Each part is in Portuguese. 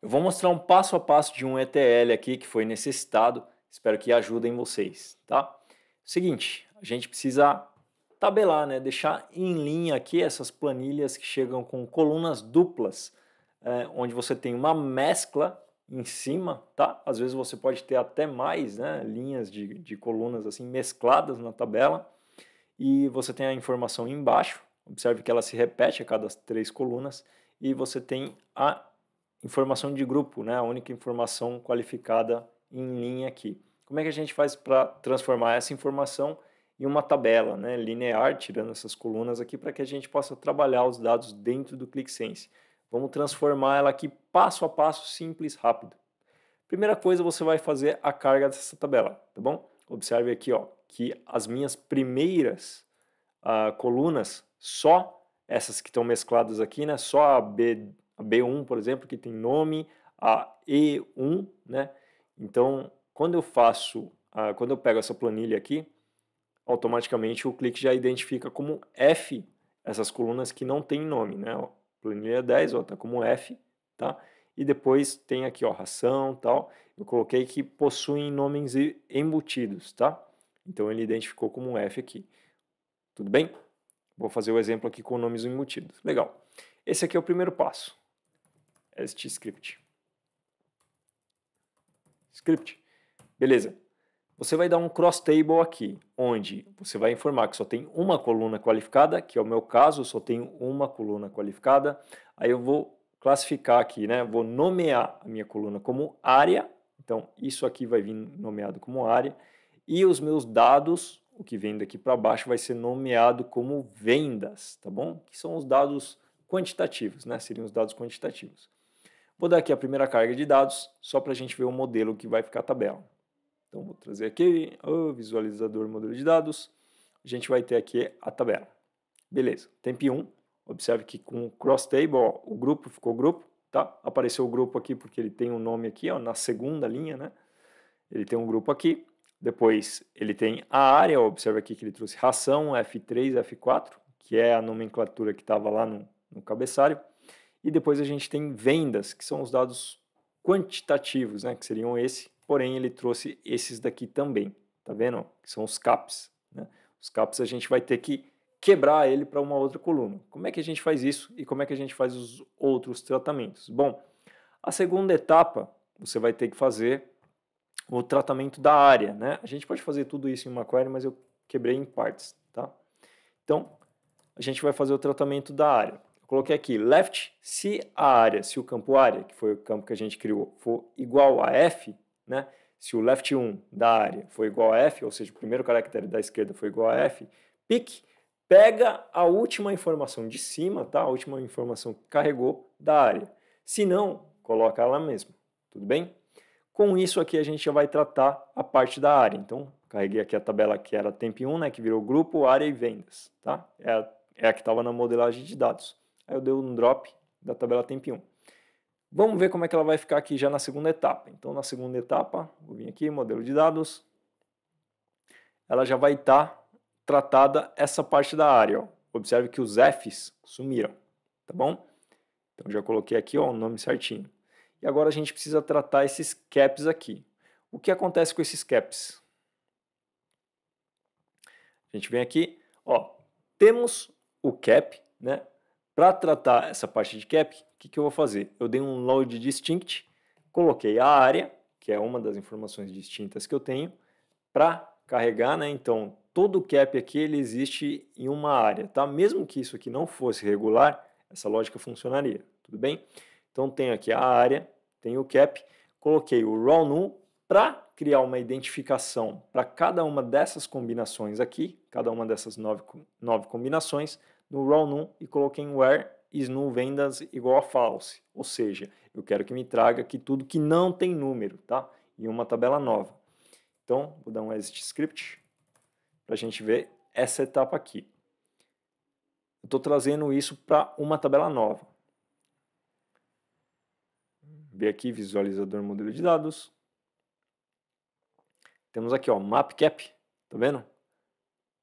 Eu vou mostrar um passo a passo de um ETL aqui que foi necessitado, espero que ajudem vocês, tá? Seguinte, a gente precisa tabelar, né? deixar em linha aqui essas planilhas que chegam com colunas duplas, é, onde você tem uma mescla em cima, tá? Às vezes você pode ter até mais né, linhas de, de colunas assim mescladas na tabela e você tem a informação embaixo, observe que ela se repete a cada três colunas e você tem a informação de grupo, né? A única informação qualificada em linha aqui. Como é que a gente faz para transformar essa informação em uma tabela né, linear, tirando essas colunas aqui, para que a gente possa trabalhar os dados dentro do ClickSense? Vamos transformar ela aqui passo a passo, simples, rápido. Primeira coisa, você vai fazer a carga dessa tabela, tá bom? Observe aqui ó, que as minhas primeiras ah, colunas, só essas que estão mescladas aqui, né, só a B a B1, por exemplo, que tem nome, a E1, né? Então, quando eu faço, uh, quando eu pego essa planilha aqui, automaticamente o clique já identifica como F essas colunas que não tem nome, né? Ó, planilha 10, é ó, tá como F, tá? E depois tem aqui, ó, ração, tal. Eu coloquei que possuem nomes embutidos, tá? Então ele identificou como F aqui. Tudo bem? Vou fazer o exemplo aqui com nomes embutidos. Legal. Esse aqui é o primeiro passo este é script. Script. Beleza. Você vai dar um cross table aqui, onde você vai informar que só tem uma coluna qualificada, que é o meu caso, só tenho uma coluna qualificada. Aí eu vou classificar aqui, né? Vou nomear a minha coluna como área. Então, isso aqui vai vir nomeado como área. E os meus dados, o que vem daqui para baixo, vai ser nomeado como vendas, tá bom? Que são os dados quantitativos, né? Seriam os dados quantitativos. Vou dar aqui a primeira carga de dados, só para a gente ver o modelo que vai ficar a tabela. Então, vou trazer aqui o visualizador modelo de dados. A gente vai ter aqui a tabela. Beleza, temp 1. Observe que com o cross table, ó, o grupo ficou grupo, tá? Apareceu o grupo aqui porque ele tem um nome aqui, ó, na segunda linha, né? Ele tem um grupo aqui. Depois ele tem a área, observe aqui que ele trouxe ração, F3, F4, que é a nomenclatura que estava lá no, no cabeçalho. E depois a gente tem vendas, que são os dados quantitativos, né, que seriam esse, porém ele trouxe esses daqui também, tá vendo? Que são os CAPs. Né? Os CAPs a gente vai ter que quebrar ele para uma outra coluna. Como é que a gente faz isso e como é que a gente faz os outros tratamentos? Bom, a segunda etapa você vai ter que fazer o tratamento da área, né? A gente pode fazer tudo isso em uma query, mas eu quebrei em partes, tá? Então, a gente vai fazer o tratamento da área coloquei aqui left, se a área, se o campo área, que foi o campo que a gente criou, for igual a f, né? se o left 1 da área for igual a f, ou seja, o primeiro caractere da esquerda for igual a f, pick pega a última informação de cima, tá? a última informação que carregou da área. Se não, coloca ela mesma, tudo bem? Com isso aqui a gente já vai tratar a parte da área. Então, carreguei aqui a tabela que era temp1, né, que virou grupo, área e vendas, tá? É a, é a que estava na modelagem de dados. Aí eu dei um drop da tabela temp 1. Vamos ver como é que ela vai ficar aqui já na segunda etapa. Então, na segunda etapa, vou vir aqui, modelo de dados. Ela já vai estar tá tratada essa parte da área. Ó. Observe que os Fs sumiram, tá bom? Então, já coloquei aqui ó, o nome certinho. E agora a gente precisa tratar esses caps aqui. O que acontece com esses caps? A gente vem aqui, ó, temos o cap, né? Para tratar essa parte de cap, o que, que eu vou fazer? Eu dei um load distinct, coloquei a área, que é uma das informações distintas que eu tenho, para carregar, né? Então, todo o cap aqui ele existe em uma área, tá? Mesmo que isso aqui não fosse regular, essa lógica funcionaria, tudo bem? Então, tenho aqui a área, tenho o cap, coloquei o raw null para criar uma identificação para cada uma dessas combinações aqui, cada uma dessas nove, nove combinações, no row num e coloquei em where is null vendas igual a false, ou seja, eu quero que me traga aqui tudo que não tem número, tá? Em uma tabela nova. Então, vou dar um exit script para a gente ver essa etapa aqui. estou trazendo isso para uma tabela nova. Vê aqui, visualizador modelo de dados. Temos aqui, ó, map cap, tá vendo?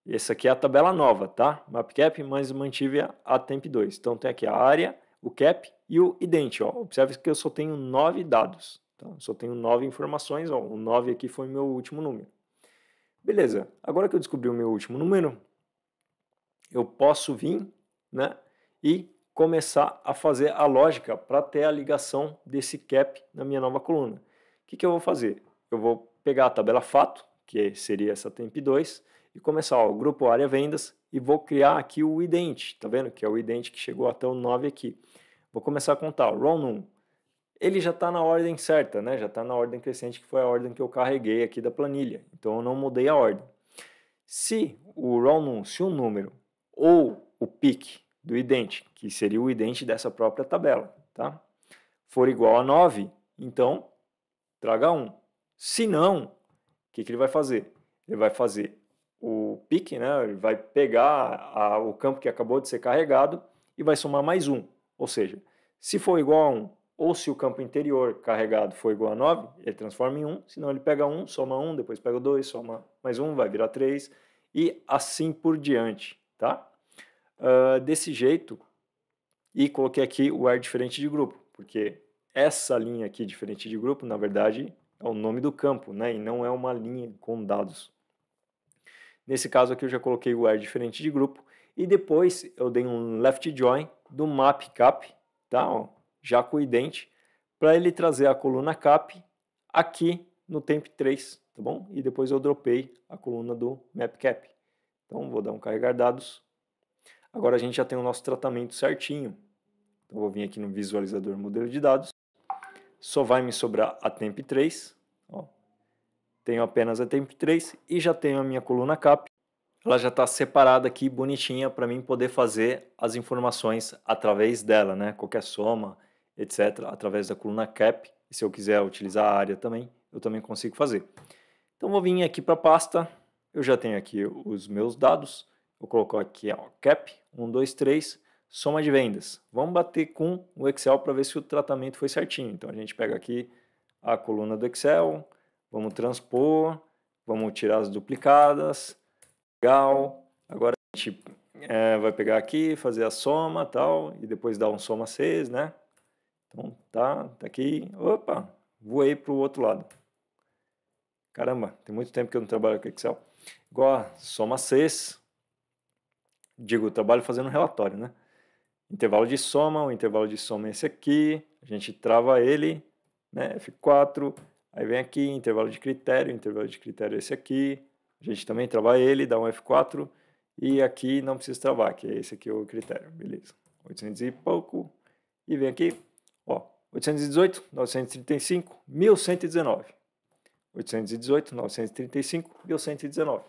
Essa aqui é a tabela nova, tá? MapCap, mas mantive a temp 2. Então tem aqui a área, o cap e o ident. Observe que eu só tenho 9 dados. Então, só tenho 9 informações. Ó. O 9 aqui foi meu último número. Beleza, agora que eu descobri o meu último número, eu posso vir né, e começar a fazer a lógica para ter a ligação desse cap na minha nova coluna. O que, que eu vou fazer? Eu vou pegar a tabela fato, que seria essa temp2, e começar ó, o grupo área vendas e vou criar aqui o idente, tá vendo? Que é o idente que chegou até o 9 aqui. Vou começar a contar, row num Ele já está na ordem certa, né? Já está na ordem crescente, que foi a ordem que eu carreguei aqui da planilha. Então eu não mudei a ordem. Se o row num se o número ou o pique do idente, que seria o idente dessa própria tabela, tá? For igual a 9, então traga 1. Se não, o que, que ele vai fazer? Ele vai fazer o pique, né? Ele vai pegar a, o campo que acabou de ser carregado e vai somar mais um. Ou seja, se for igual a 1, ou se o campo interior carregado for igual a 9, ele transforma em 1, senão ele pega 1, soma 1, depois pega 2, soma mais 1, vai virar 3, e assim por diante, tá? Uh, desse jeito, e coloquei aqui o ar diferente de grupo, porque essa linha aqui diferente de grupo, na verdade, é o nome do campo, né? E não é uma linha com dados. Nesse caso aqui eu já coloquei o air diferente de grupo. E depois eu dei um left join do map cap, tá? Ó, já com o ident, para ele trazer a coluna cap aqui no temp 3, tá bom? E depois eu dropei a coluna do map cap. Então vou dar um carregar dados. Agora a gente já tem o nosso tratamento certinho. Então vou vir aqui no visualizador modelo de dados. Só vai me sobrar a temp 3, ó, tenho apenas a Temp 3 e já tenho a minha coluna CAP. Ela já está separada aqui, bonitinha, para mim poder fazer as informações através dela, né? Qualquer soma, etc., através da coluna CAP. E se eu quiser utilizar a área também, eu também consigo fazer. Então vou vir aqui para a pasta, eu já tenho aqui os meus dados, vou colocar aqui ó, CAP, 1, 2, 3, soma de vendas. Vamos bater com o Excel para ver se o tratamento foi certinho. Então a gente pega aqui a coluna do Excel, Vamos transpor, vamos tirar as duplicadas. Legal. Agora a gente é, vai pegar aqui, fazer a soma tal, e depois dar um soma 6, né? Então tá, tá aqui. Opa, voei para o outro lado. Caramba, tem muito tempo que eu não trabalho com Excel. Igual a soma 6. Digo, trabalho fazendo um relatório, né? Intervalo de soma, o intervalo de soma é esse aqui. A gente trava ele, né? F4, Aí vem aqui, intervalo de critério, intervalo de critério é esse aqui. A gente também trava ele, dá um F4. E aqui não precisa travar, que é esse aqui é o critério, beleza. 800 e pouco. E vem aqui, ó, 818, 935, 1119. 818, 935, 1119.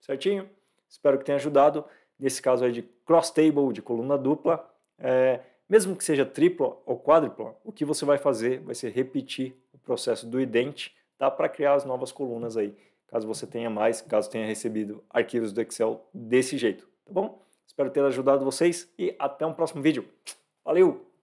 Certinho? Espero que tenha ajudado. Nesse caso aí de cross table, de coluna dupla, é, mesmo que seja tripla ou quádrupla, o que você vai fazer vai ser repetir processo do ident, dá Para criar as novas colunas aí, caso você tenha mais, caso tenha recebido arquivos do Excel desse jeito, tá bom? Espero ter ajudado vocês e até um próximo vídeo. Valeu!